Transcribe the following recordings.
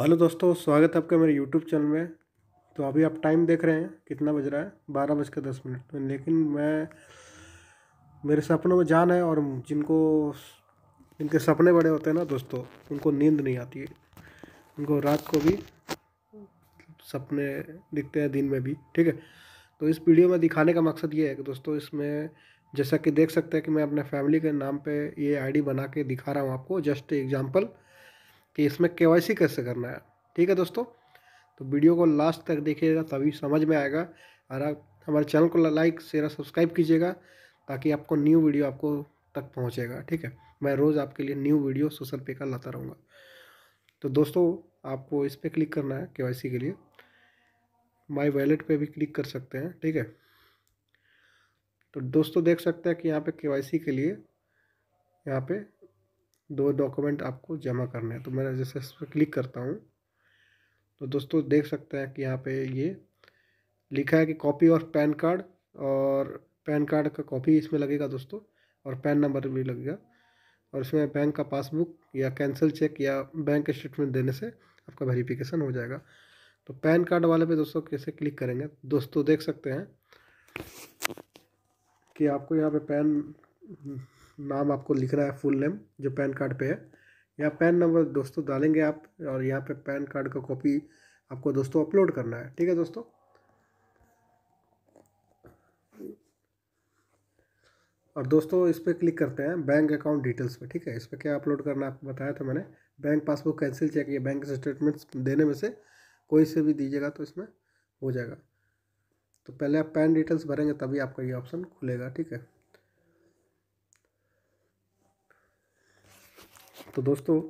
hello दोस्तों स्वागत है आपका मेरे यूट्यूब चैनल में तो अभी आप टाइम देख रहे हैं कितना बज रहा है बारह बज के दस मिनट तो लेकिन मैं मेरे सपनों में जान है और जिनको जिनके सपने बड़े होते हैं ना दोस्तों उनको नींद नहीं आती है उनको रात को भी सपने दिखते हैं दिन में भी ठीक है तो इस वीडियो में दिखाने का मकसद ये है कि दोस्तों इसमें जैसा कि देख सकते हैं कि मैं अपने फैमिली के नाम पे ये आईडी बना के दिखा रहा हूँ आपको जस्ट एग्जांपल कि इसमें के कैसे करना है ठीक है दोस्तों तो वीडियो को लास्ट तक देखिएगा तभी समझ में आएगा और आप हमारे चैनल को लाइक शेयर और सब्सक्राइब कीजिएगा ताकि आपको न्यू वीडियो आपको तक पहुंचेगा ठीक है मैं रोज़ आपके लिए न्यू वीडियो सोशल पे का लाता रहूँगा तो दोस्तों आपको इस पर क्लिक करना है के के लिए माई वैलेट पर भी क्लिक कर सकते हैं ठीक है तो दोस्तों देख सकते हैं कि यहाँ पर के के लिए यहाँ पे दो डॉक्यूमेंट आपको जमा करने हैं तो मैं जैसे इस पर क्लिक करता हूँ तो दोस्तों देख सकते हैं कि यहाँ पे ये लिखा है कि कॉपी ऑफ पैन कार्ड और पैन कार्ड का कॉपी इसमें लगेगा दोस्तों और पैन नंबर भी लगेगा और इसमें बैंक का पासबुक या कैंसिल चेक या बैंक स्टेटमेंट देने से आपका वेरीफिकेशन हो जाएगा तो पैन कार्ड वाले पे दोस्तों कैसे क्लिक करेंगे दोस्तों देख सकते हैं कि आपको यहाँ पे पैन नाम आपको लिखना है फुल नेम जो पैन कार्ड पे है यहाँ पैन नंबर दोस्तों डालेंगे आप और यहाँ पे पैन कार्ड का कॉपी आपको दोस्तों अपलोड करना है ठीक है दोस्तों और दोस्तों इस पर क्लिक करते हैं बैंक अकाउंट डिटेल्स पे ठीक है इस पर क्या अपलोड करना आपको बताया था मैंने बैंक पासबुक कैंसिल चेक या बैंक स्टेटमेंट्स देने में से कोई से भी दीजिएगा तो इसमें हो जाएगा तो पहले आप पैन डिटेल्स भरेंगे तभी आपका ये ऑप्शन खुलेगा ठीक है तो दोस्तों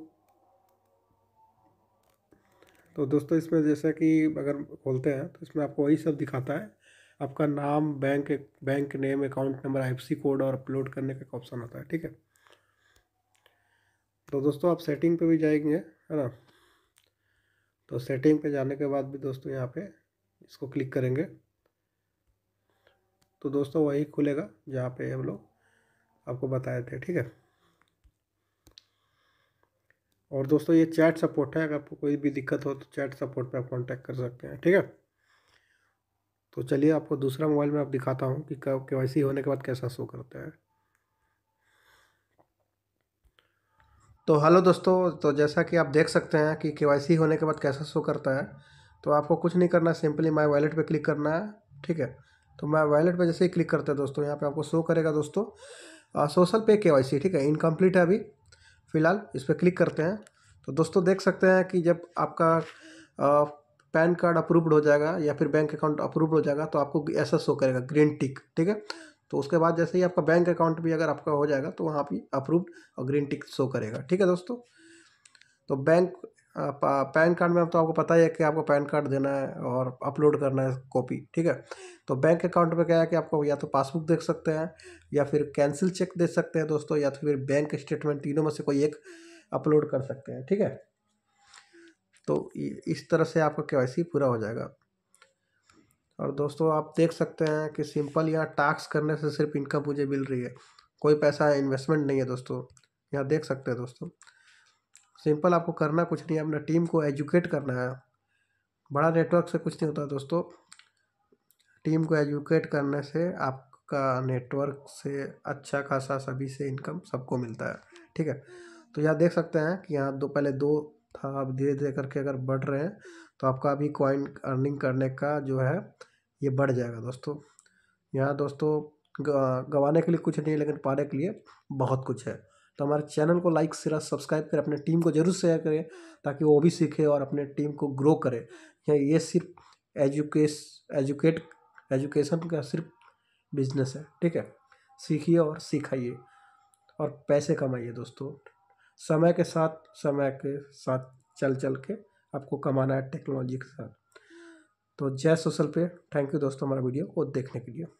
तो दोस्तों इसमें जैसा कि अगर खोलते हैं तो इसमें आपको वही सब दिखाता है आपका नाम bank bank name account number I code और अपलोड करने का ऑप्शन होता है ठीक है तो दोस्तों आप सेटिंग पे भी जाएंगे है ना तो सेटिंग पे जाने के बाद भी दोस्तों यहाँ पे इसको क्लिक करेंगे तो दोस्तों वही खुलेगा जहाँ पे हम लोग आपको बताए थे ठीक है और दोस्तों ये चैट सपोर्ट है अगर आपको कोई भी दिक्कत हो तो चैट सपोर्ट पे आप कॉन्टैक्ट कर सकते हैं ठीक है तो चलिए आपको दूसरा मोबाइल में आप दिखाता हूँ कि के वाई होने के बाद कैसा शो करता है तो हेलो दोस्तों तो जैसा कि आप देख सकते हैं कि के होने के बाद कैसा शो करता है तो आपको कुछ नहीं करना सिंपली माई वॉलेट पे क्लिक करना है ठीक है तो मैं वॉलेट पे जैसे ही क्लिक करते हैं दोस्तों यहाँ पे आपको शो करेगा दोस्तों सोशल पे के ठीक है इनकम्प्लीट है अभी फ़िलहाल इस पर क्लिक करते हैं तो दोस्तों देख सकते हैं कि जब आपका पैन कार्ड अप्रूव्ड हो जाएगा या फिर बैंक अकाउंट अप्रूव्ड हो जाएगा तो आपको ऐसा शो करेगा ग्रीन टिक ठीक है तो उसके बाद जैसे ही आपका बैंक अकाउंट भी अगर आपका हो जाएगा तो वहाँ भी अप्रूव्ड और ग्रीन टिक शो करेगा ठीक है दोस्तों तो बैंक पैन कार्ड में अब तो आपको पता ही है कि आपको पैन कार्ड देना है और अपलोड करना है कॉपी ठीक है तो बैंक अकाउंट में क्या है कि आपको या तो पासबुक देख सकते हैं या फिर कैंसिल चेक दे सकते हैं दोस्तों या तो फिर बैंक स्टेटमेंट तीनों में से कोई एक अपलोड कर सकते हैं ठीक है तो इस तरह से आपका के पूरा हो जाएगा और दोस्तों आप देख सकते हैं कि सिंपल यहाँ टास्क करने से सिर्फ इनकम मुझे मिल रही है कोई पैसा इन्वेस्टमेंट नहीं है दोस्तों यहाँ देख सकते हैं दोस्तों सिंपल आपको करना कुछ नहीं है अपना टीम को एजुकेट करना है बड़ा नेटवर्क से कुछ नहीं होता दोस्तों टीम को एजुकेट करने से आपका नेटवर्क से अच्छा खासा सभी से इनकम सबको मिलता है ठीक है तो यहाँ देख सकते हैं कि यहाँ दो पहले दो था अब धीरे धीरे करके अगर बढ़ रहे हैं तो आपका अभी कॉइन अर्निंग करने का जो है ये बढ़ जाएगा दोस्तों यहाँ दोस्तों गंवाने के लिए कुछ नहीं लेकिन पाने के लिए बहुत कुछ है तो हमारे चैनल को लाइक शेयर सब्सक्राइब करें अपने टीम को जरूर शेयर करें ताकि वो भी सीखे और अपने टीम को ग्रो करे ये सिर्फ एजुकेस एजुकेट एजुकेशन का सिर्फ बिजनेस है ठीक है सीखिए और सिखाइए और पैसे कमाइए दोस्तों समय के साथ समय के साथ चल चल के आपको कमाना है टेक्नोलॉजी के साथ तो जय सोशल पे थैंक यू दोस्तों हमारा वीडियो को देखने के लिए